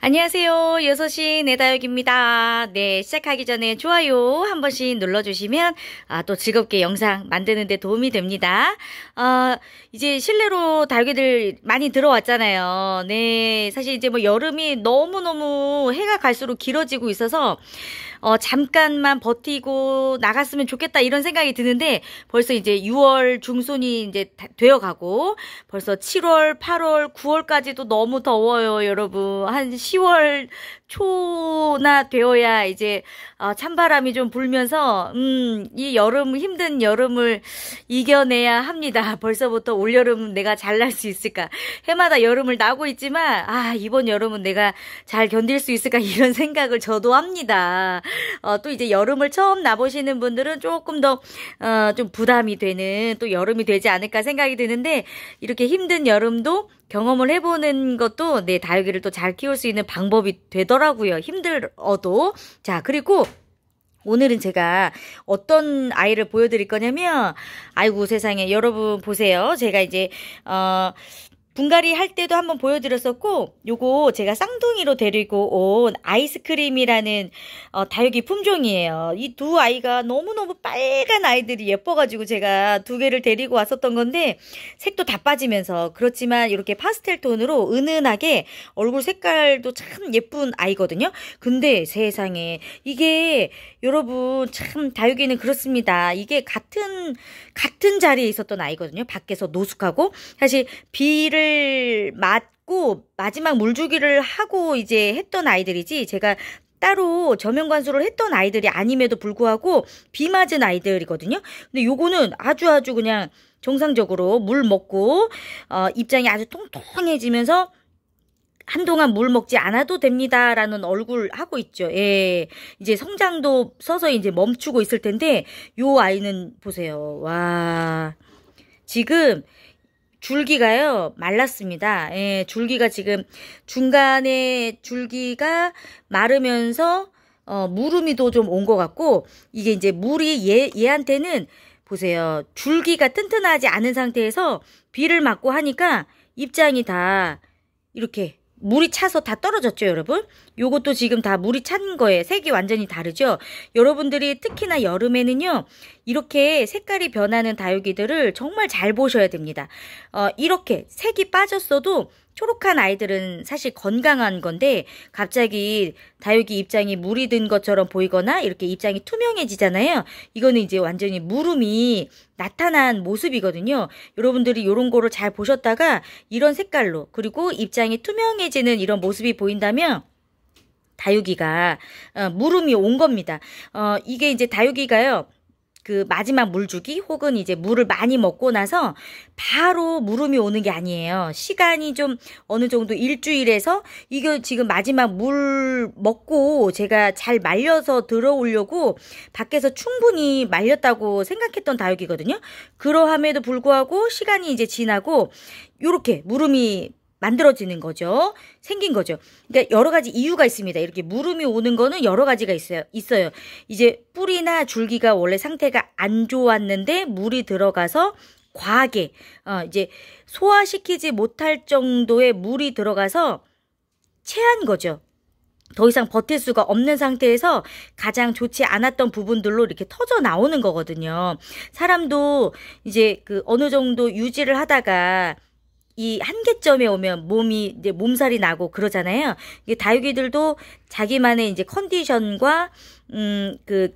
안녕하세요. 6시 내다육입니다 네, 시작하기 전에 좋아요 한 번씩 눌러주시면 아, 또 즐겁게 영상 만드는데 도움이 됩니다. 어, 이제 실내로 달걀들 많이 들어왔잖아요. 네, 사실 이제 뭐 여름이 너무너무 해가 갈수록 길어지고 있어서 어, 잠깐만 버티고 나갔으면 좋겠다 이런 생각이 드는데 벌써 이제 6월 중순이 이제 되어가고 벌써 7월, 8월, 9월까지도 너무 더워요, 여러분. 한 10월 초나 되어야 이제 어, 찬바람이 좀 불면서 음, 이 여름 힘든 여름을 이겨내야 합니다. 벌써부터 올 여름 내가 잘 날 수 있을까? 해마다 여름을 나고 있지만 아 이번 여름은 내가 잘 견딜 수 있을까 이런 생각을 저도 합니다. 어, 또 이제 여름을 처음 나보시는 분들은 조금 더, 어, 좀 부담이 되는 또 여름이 되지 않을까 생각이 드는데, 이렇게 힘든 여름도 경험을 해보는 것도 내 다육이를 또 잘 키울 수 있는 방법이 되더라고요. 힘들어도. 자, 그리고, 오늘은 제가 어떤 아이를 보여드릴 거냐면, 아이고 세상에, 여러분 보세요. 제가 이제, 어, 분갈이 할 때도 한번 보여드렸었고 요거 제가 쌍둥이로 데리고 온 아이스크림이라는 어, 다육이 품종이에요. 이 두 아이가 너무너무 빨간 아이들이 예뻐가지고 제가 두 개를 데리고 왔었던 건데 색도 다 빠지면서 그렇지만 이렇게 파스텔 톤으로 은은하게 얼굴 색깔도 참 예쁜 아이거든요. 근데 세상에 이게 여러분 참 다육이는 그렇습니다. 이게 같은 같은 자리에 있었던 아이거든요. 밖에서 노숙하고 사실 비를 물을 맞고 마지막 물주기를 하고 이제 했던 아이들이지 제가 따로 저면 관수를 했던 아이들이 아님에도 불구하고 비 맞은 아이들이거든요. 근데 요거는 아주 아주 그냥 정상적으로 물 먹고 어, 입장이 아주 통통해지면서 한동안 물 먹지 않아도 됩니다라는 얼굴 하고 있죠. 예. 이제 성장도 서서히 이제 멈추고 있을 텐데 요 아이는 보세요. 와. 지금 줄기가요 말랐습니다 예, 줄기가 지금 중간에 줄기가 마르면서 어, 무름이도 좀 온 것 같고 이게 이제 물이 얘, 얘한테는 보세요 줄기가 튼튼하지 않은 상태에서 비를 맞고 하니까 입장이 다 이렇게 물이 차서 다 떨어졌죠 여러분 요것도 지금 다 물이 찬 거에 색이 완전히 다르죠 여러분들이 특히나 여름에는요 이렇게 색깔이 변하는 다육이들을 정말 잘 보셔야 됩니다 어, 이렇게 색이 빠졌어도 초록한 아이들은 사실 건강한 건데 갑자기 다육이 입장이 물이 든 것처럼 보이거나 이렇게 입장이 투명해지잖아요. 이거는 이제 완전히 물음이 나타난 모습이거든요. 여러분들이 이런 거를 잘 보셨다가 이런 색깔로 그리고 입장이 투명해지는 이런 모습이 보인다면 다육이가 어, 무름이 온 겁니다. 어, 이게 이제 다육이가요. 그 마지막 물주기 혹은 이제 물을 많이 먹고 나서 바로 물음이 오는 게 아니에요. 시간이 좀 어느 정도 일주일에서 이거 지금 마지막 물 먹고 제가 잘 말려서 들어오려고 밖에서 충분히 말렸다고 생각했던 다육이거든요. 그러함에도 불구하고 시간이 이제 지나고 요렇게 물음이 만들어지는 거죠. 생긴 거죠. 그러니까 여러 가지 이유가 있습니다. 이렇게 물음이 오는 거는 여러 가지가 있어요. 있어요. 이제 뿌리나 줄기가 원래 상태가 안 좋았는데 물이 들어가서 과하게 어 이제 소화시키지 못할 정도의 물이 들어가서 체한 거죠. 더 이상 버틸 수가 없는 상태에서 가장 좋지 않았던 부분들로 이렇게 터져 나오는 거거든요. 사람도 이제 그 어느 정도 유지를 하다가 이 한계점에 오면 몸이 이제 몸살이 나고 그러잖아요. 이게 다육이들도 자기만의 이제 컨디션과 음 그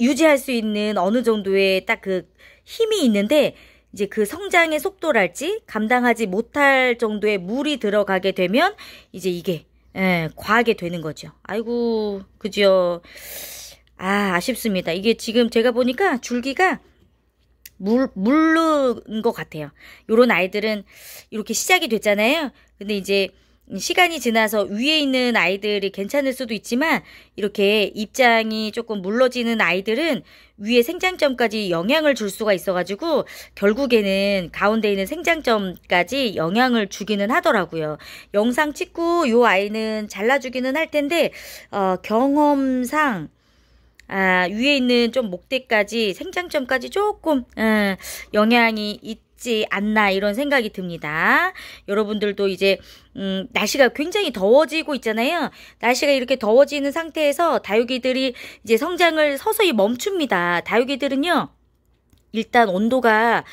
유지할 수 있는 어느 정도의 딱 그 힘이 있는데 이제 그 성장의 속도랄지 감당하지 못할 정도의 물이 들어가게 되면 이제 이게 예, 과하게 되는 거죠. 아이고 그죠. 아 아쉽습니다. 이게 지금 제가 보니까 줄기가 물, 물른 것 같아요. 요런 아이들은 이렇게 시작이 됐잖아요. 근데 이제 시간이 지나서 위에 있는 아이들이 괜찮을 수도 있지만 이렇게 입장이 조금 물러지는 아이들은 위에 생장점까지 영향을 줄 수가 있어가지고 결국에는 가운데 있는 생장점까지 영향을 주기는 하더라고요. 영상 찍고 요 아이는 잘라주기는 할 텐데 어, 경험상 아, 위에 있는 좀 목대까지 생장점까지 조금 음, 영향이 있지 않나 이런 생각이 듭니다. 여러분들도 이제 음, 날씨가 굉장히 더워지고 있잖아요. 날씨가 이렇게 더워지는 상태에서 다육이들이 이제 성장을 서서히 멈춥니다. 다육이들은요. 일단 온도가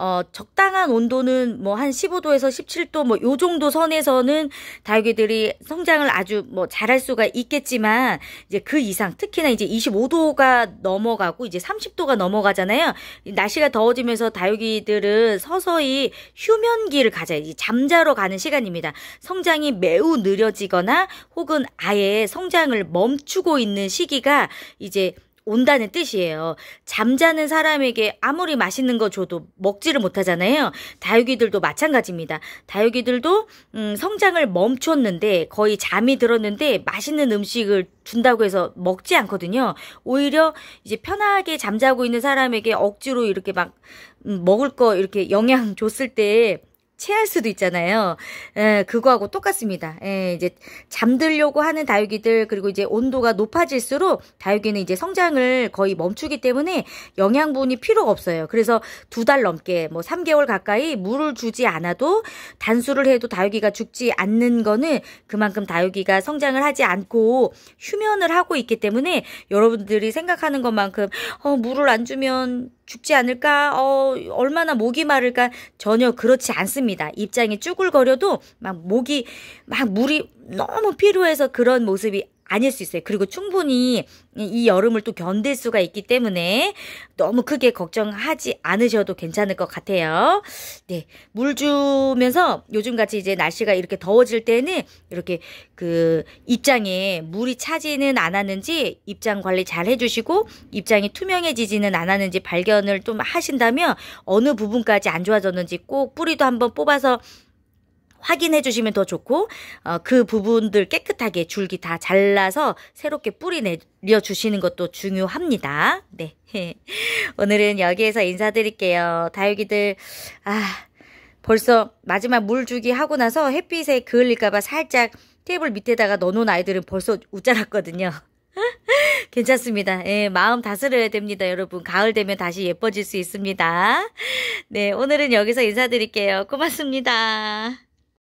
어, 적당한 온도는 뭐한 15도에서 17도 뭐요 정도 선에서는 다육이들이 성장을 아주 뭐 잘할 수가 있겠지만 이제 그 이상 특히나 이제 25도가 넘어가고 이제 30도가 넘어가잖아요. 날씨가 더워지면서 다육이들은 서서히 휴면기를 가져요. 잠자러 가는 시간입니다. 성장이 매우 느려지거나 혹은 아예 성장을 멈추고 있는 시기가 이제 온다는 뜻이에요. 잠자는 사람에게 아무리 맛있는 거 줘도 먹지를 못하잖아요. 다육이들도 마찬가지입니다. 다육이들도 음, 성장을 멈췄는데 거의 잠이 들었는데 맛있는 음식을 준다고 해서 먹지 않거든요. 오히려 이제 편하게 잠자고 있는 사람에게 억지로 이렇게 막 음, 먹을 거 이렇게 영양 줬을 때 체할 수도 있잖아요. 예, 그거하고 똑같습니다. 예, 이제 잠들려고 하는 다육이들 그리고 이제 온도가 높아질수록 다육이는 이제 성장을 거의 멈추기 때문에 영양분이 필요가 없어요. 그래서 두 달 넘게 뭐 3개월 가까이 물을 주지 않아도 단수를 해도 다육이가 죽지 않는 거는 그만큼 다육이가 성장을 하지 않고 휴면을 하고 있기 때문에 여러분들이 생각하는 것만큼 어, 물을 안 주면 죽지 않을까? 어, 얼마나 목이 마를까? 전혀 그렇지 않습니다. 입장이 쭈글거려도 막 목이 막 물이 너무 필요해서 그런 모습이 아닐 수 있어요. 그리고 충분히 이 여름을 또 견딜 수가 있기 때문에 너무 크게 걱정하지 않으셔도 괜찮을 것 같아요. 네. 물 주면서 요즘같이 이제 날씨가 이렇게 더워질 때는 이렇게 그 입장에 물이 차지는 않았는지 입장 관리 잘 해주시고 입장이 투명해지지는 않았는지 발견을 좀 하신다면 어느 부분까지 안 좋아졌는지 꼭 뿌리도 한번 뽑아서 확인해 주시면 더 좋고 어, 그 부분들 깨끗하게 줄기 다 잘라서 새롭게 뿌리 내려 주시는 것도 중요합니다. 네. 오늘은 여기에서 인사드릴게요. 다육이들 아 벌써 마지막 물 주기 하고 나서 햇빛에 그을릴까봐 살짝 테이블 밑에다가 넣어놓은 아이들은 벌써 웃자랐거든요. 괜찮습니다. 예, 마음 다스려야 됩니다, 여러분. 가을 되면 다시 예뻐질 수 있습니다. 네, 오늘은 여기서 인사드릴게요. 고맙습니다.